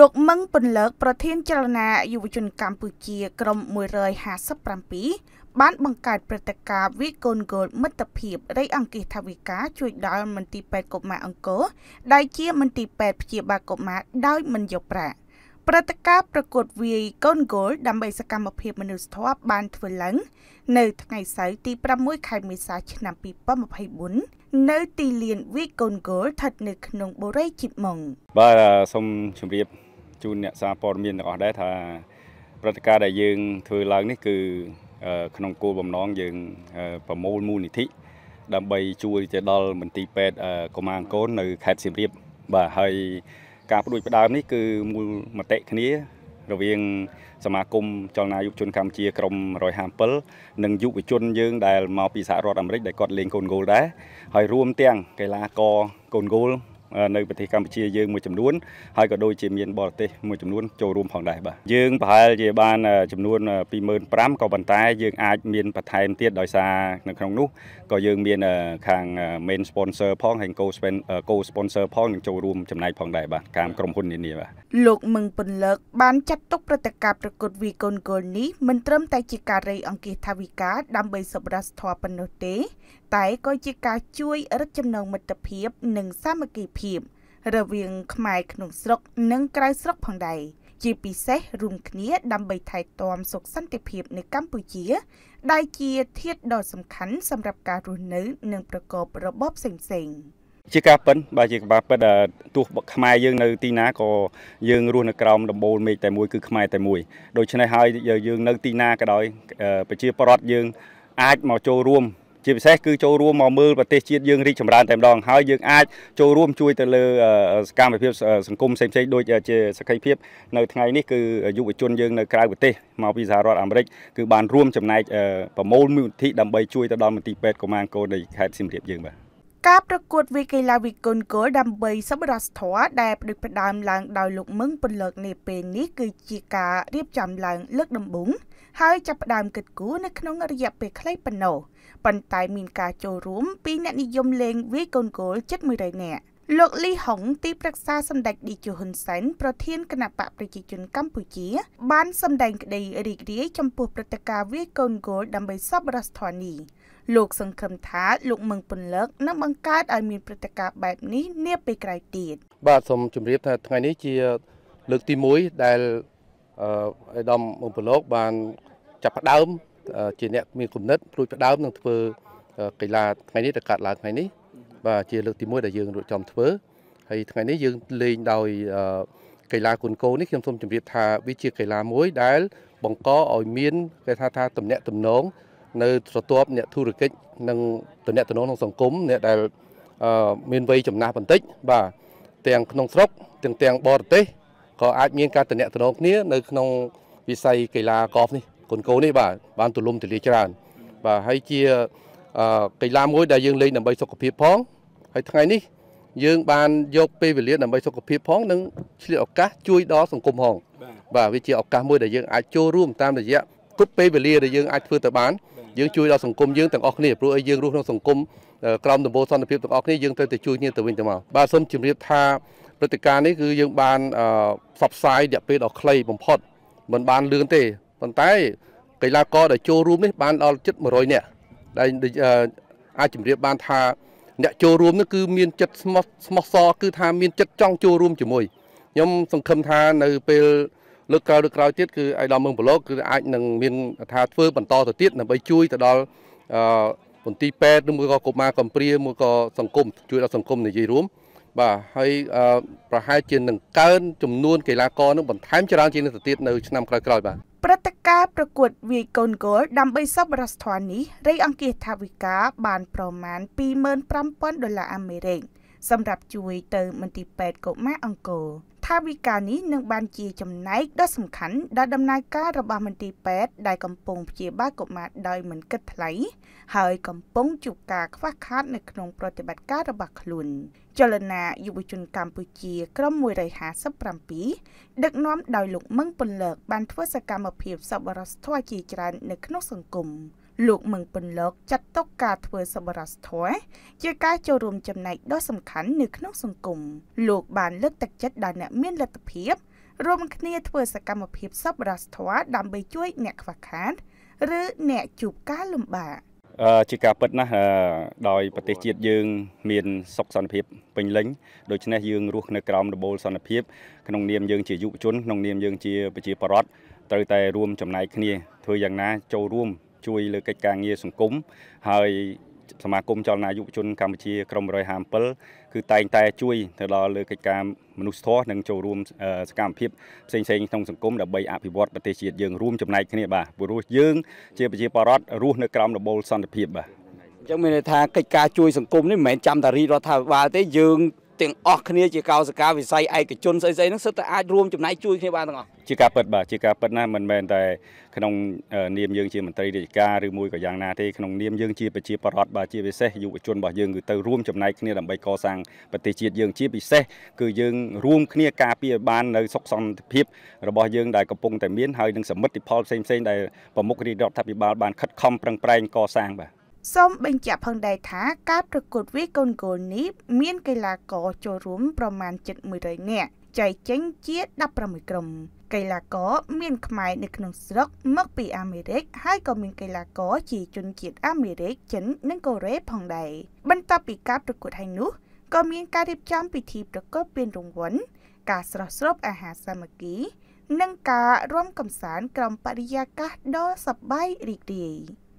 លោកមឹងពន្លើកប្រធានចលនាយុវជនកម្ពុជាក្រុម157បាន បង្កើតព្រឹត្តិការណ៍វីកូនគោលមិត្តភាពរៃអង្គាសថាវិការ ជួយដល់មន្ទីរពេទ្យកុមារអង្គរដែលជាមន្ទីរពេទ្យព្យាបាលកុមារដោយមិនយកប្រាក់ព្រឹត្តិការណ៍ប្រកួតវាយកូនគោលដើម្បីសកម្មភាពមនុស្សធម៌បានធ្វើឡើងនៅថ្ងៃសៅរ៍ទី6ខែមេសា ឆ្នាំ2024នៅទីលានវាយកូនគោលស្ថិត នៅក្នុងបូរីជីបម៉ុងបាទសូមជម្រាបជូនអ្នកសារព័ត៌មានទាំងអស់ដែរថាព្រឹត្តិការណ៍ដែលយើងធ្វើឡើងនេះគឺ ក្នុងគោលបំណងយើងប្រមូលមូលនិធិដើម្បីជួយទៅដល់មន្ទីរពេទ្យកុមារអង្គរនៅខេត្តសៀមរាបបាទហើយការផ្ដួចផ្ដើមនេះគឺមូលមតិគ្នា រវាងសមាគមចលនាយុវជនកម្ពុជាក្រម157និងយុវជនយើងដែលមកពីសហរដ្ឋអាមេរិកដែលគាត់លេងកូនហ្គោលដែរហើយរួមទាំងកីឡាករកូនហ្គោលនៅប្រទេសកម្ពុជាយើងមួយចំនួន ហើយក៏ដូចជាមានបរទេសមួយចំនួនចូលរួមផងដែរបាទយើងប្រហែលជាបាន ចំនួន25000ក៏ប៉ុន្តែយើងអាច មានបន្ថែមទៀតដោយសារនៅក្នុងនោះក៏យើងមានខាង main sponsor ផងហើយ co co sponsor ផងនឹងចូលរួមចំណែកផងដែរបាទតាមក្រុមហ៊ុននានាបាទលោកមឹងពន្លឹកបាន ចាត់ទុកព្រឹត្តិការណ៍ប្រកួតវីកូនគោលនេះមិនត្រឹមតែជាការរៃអង្គាសថាវិការ ដើម្បីសម្រាប់ធម៌ប៉ុណ្ណោះទេតែក៏ជាការជួយរឹតចំណងមិត្តភាពនិងសាមគ្គីភាព រវាង ខ្មែរក្នុងស្រុកនិងក្រៅស្រុកផងដែរជាពិសេសរួមគ្នាដើម្បីថែទាំសុខសន្តិភាពនៅកម្ពុជា ដែលជាធាតដ៏សំខាន់ សម្រាប់ការរស់នៅនិងប្រកបរបបផ្សេងៗជាការប៉ិនបាទជាការប៉ិនទោះខ្មែរយើងនៅ ទីណាក៏យើងរស់នៅក្រោមដំបូលមេឃតែមួយគឺខ្មែរតែមួយដូច្នេះហើយយើងនៅទីណាក៏ដោយ ប្រជាពលរដ្ឋយើង អាចមកចូលរួមជាពិសេសគឺចូលរួមមកមើលប្រទេសជាតិយើងរីកចម្រើនតែម្ដងហើយយើងអាចចូលរួមជួយទៅលើសកម្មភាពសង្គមផ្សេងៗដូចជាសកម្មភាពនៅថ្ងៃនេះគឺយុវជនយើងនៅក្រៅប្រទេសមកពីសហរដ្ឋអាមេរិកគឺបានរួមចំណែកប្រមូលមូលនិធិដើម្បីជួយទៅដល់មន្ទីរពេទ្យកុមារកូននៃខេត្តសៀមរាបយើងបាទការប្រកួតវិកីឡាវិគុណគោលដើម្បីសប្បុរសធម៌ដែលផ្ដិតផ្ដើមឡើង ដោយលោកមឹងពលឹកនេះពេលនេះគឺជាការរៀបចំឡើងលើកដំបូងហើយចាប់ផ្ដើមគិតគូរនៅក្នុងរយៈពេលខ្លីប៉ុណ្ណោះប៉ុន្តែមានការចូលរួមពី អ្នកនិយមលេងវិគុណគោលជិត100នាក់លោកលីហុងទី ប្រឹក្សាសម្ដេចឌីជូហ៊ុនសែនប្រធានគណៈបកប្រជាជនកម្ពុជា បានសម្ដែងក្តីរីករាយចំពោះព្រឹត្តិការណ៍វាយកូនគោលដើម្បីសប្បុរសធម៌នេះ។លោកសង្ឃឹមថាលោកមឹងពន្លឹកនឹងបង្កើតឲ្យមានព្រឹត្តិការណ៍បែបនេះនាពេលក្រោយទៀតបាទសូមជម្រាបថាថ្ងៃនេះជាលើកទី1ដែលអឺឥដាមមឹងពន្លឹកបានចាប់ផ្ដើម ជាអ្នកមានគុណិតព្រួយផ្ដើមនឹងធ្វើ កីឡាថ្ងៃនេះទៅកាត់ឡើងថ្ងៃនេះ បាទជាលើកទី1ដែលយើងរៀបចំធ្វើហើយថ្ងៃនេះយើងលេងដោយកីឡាគុនកោនេះខ្ញុំសូមជម្រាបថាវាជា កីឡាមួយដែលបង្កឲ្យមានគេថាថាតំណែងតំណងនៅស្រទាប់អ្នកធុរកិច្ចនិងតំណែងក្នុងសង្គមអ្នកដែលមានវ័យចំណាស់បន្តិច បាទទាំងក្នុងស្រុកទាំងទាំងបរទេសក៏អាចមានការតំណែងគ្នានៅក្នុងវិស័យកីឡាកអล์ហ្វនេះកូនកូននេះបាទបានទូលំទូលាយច្រើនបាទហើយជាកីឡាមួយដែលយើងលេងដើម្បីសុខភាពផង ហើយថ្ងៃនេះយើងបាន យកពេលវេលាដើម្បីសុខភាពផងនិងឆ្លៀតឱកាសជួយដល់សង្គមផងបាទវាជាឱកាសមួយដែលយើងអាចចូលរួមតាមរយៈគ្រប់ពេលវេលាដែលយើងអាចធ្វើទៅបានយើងជួយដល់សង្គមយើងទាំងអស់គ្នាព្រោះឲ្យយើងរស់ក្នុងសង្គមក្រោមដំបូលសន្តិភាពទាំងអស់គ្នាយើងត្រូវតែជួយគ្នាទៅវិញទៅមកបាទសូមជម្រាបថាព្រឹត្តិការណ៍នេះគឺយើងបានផ្សព្វផ្សាយរយៈពេលដ៏ខ្លី បំផុតមិនបានលឿនទេប៉ុន្តែ កីឡាករ ដែលចូលរួមនេះ បានដល់ជិត100នាក់ដែលអាចជម្រាបបានថា អ្នកចូលរួមនោះគឺ មានចិត្តស្មោះស្មោះសរគឺថាមានចិត្តចង់ចូលរួមជាមួយខ្ញុំសង្ឃឹមថានៅពេលលើកក្រោយឬក្រោយទៀតគឺអាយដាមមឹងប្រឡូកគឺអាចនឹងមានថាធ្វើបន្តទៅទៀតដើម្បីជួយទៅដល់អឺពន្ទីពេទ្យឬមួយក៏កុមារកំព្រាមួយក៏សង្គមជួយដល់សង្គមនិយាយរួមបាទហើយប្រហែលជានឹងកើនចំនួនកីឡាករនឹងបន្ថែមច្រើនជាងនេះទៅទៀតនៅឆ្នាំក្រោយៗបាទព្រឹត្តិការណ៍ប្រកួតវាយកូនគោលដើម្បីសប្បុរសធម៌នេះរៃអង្គាសថាវិការបានប្រមាណ25,000ដុល្លារអាមេរិកសម្រាប់ជួយទៅមន្ទីរពេទ្យកុមារអង្គរថាវិការនេះនឹងបានជាចំណែកដ៏សំខាន់ដល់ដំណើរការរបស់មន្ទីរពេទ្យដែលកំពុងព្យាបាលកុមារដោយមិនគិតថ្លៃហើយកំពុងជួបការខ្វះខាតនៅក្នុងប្រតិបត្តិការរបស់ខ្លួនចលនាយុវជនកម្ពុជាក្រុម157ដឹកនាំដោយលោកមឹងពន្លកបានធ្វើសកម្មភាពសប្បុរសធម៌ជាច្រើននៅក្នុងសង្គមលោកមឹងពន្លកចាត់ទុកការធ្វើសប្បុរសធម៌ជាការចូលរួមចំណែកដ៏សំខាន់នៅក្នុងសង្គមលោកបានលើកទឹកចិត្តដល់អ្នកមានលទ្ធភាពរួមគ្នាធ្វើ សកម្មភាពសប្បុរសធម៌ដើម្បីជួយ អ្នកខ្វះខាតឬអ្នកជួបការលំបាកជាការពិតណាស់ដោយប្រទេសជាតិយើង មានសុខសន្តិភាពពេញលេញដូច្នេះយើងរស់នៅក្រោមរបបសន្តិភាពក្នុងនាមយើងជាយុវជនក្នុងនាមយើងជាប្រជាពលរដ្ឋត្រូវតែរួមចំណែកគ្នាធ្វើយ៉ាងណាចូលរួមជួយលើកិច្ចការងារសង្គមហើយសមាគមចលនាយុវជន កម្ពុជា ក្រម157គឺតែងតែជួយទៅដល់លើកិច្ចការមនុស្សធម៌និងចូលរួមសកម្មភាពផ្សេងៗក្នុងសង្គមដើម្បីអភិវឌ្ឍប្រទេសជាតិយើងរួមចំណែកគ្នាបាទព្រោះយើងជាប្រជាពលរដ្ឋរស់នៅក្រោមរបបសន្តិភាពបាទចឹងមានន័យថាកិច្ចការជួយសង្គមនេះមិនមែនចាំតារីរដ្ឋាភិបាលទេយើងទាំងអស់គ្នាជាកោសកាវិស័យឯកជនស្អីស្អីហ្នឹងសិតតែអាចរួមចំណែកជួយគ្នាបានទាំងអស់ជាការពិតបាទជាការពិតណាមិនមែនតែ ក្នុង នាមយើងជាមន្ត្រីរាជការឬមួយក៏យ៉ាងណាទេក្នុងនាមយើងជាប្រជាពលរដ្ឋបាទជាពិសេសយុវជនរបស់យើងគឺទៅរួមចំណែកគ្នាដើម្បីកសាងប្រទេសជាតិយើងជាពិសេសគឺយើងរួមគ្នាការពារបាននៅសុខសន្តិភាព របស់យើងដែលកំពុងតែមានហើយនឹងសមិទ្ធផលផ្សេងៗដែលប្រមុខរាជរដ្ឋាភិបាលបានខិតខំប្រឹងប្រែងកសាងបាទសូមបញ្ជាក់ផងដែរថាការប្រកួតវាយកូនគោលនេះមានកីឡាករចូលរួមប្រមាណជិត100នាក់ចែកចេញជា16ក្រុមកីឡាករមានខ្មែរនៅក្នុងស្រុកមកពីអាមេរិកហើយក៏មានកីឡាករជាជនជាតិអាមេរិកចិននិងកូរ៉េផងដែរបន្ទាប់ពីការប្រកួតហើយនោះក៏មានការរៀបចំពិធីប្រកបពានរង្វាន់ការស្រស់ស្រូបអាហារសាមគ្គីនិងការរួមកំសាន្តក្រោមបរិយាកាសដ៏សប្បាយរីករាយ។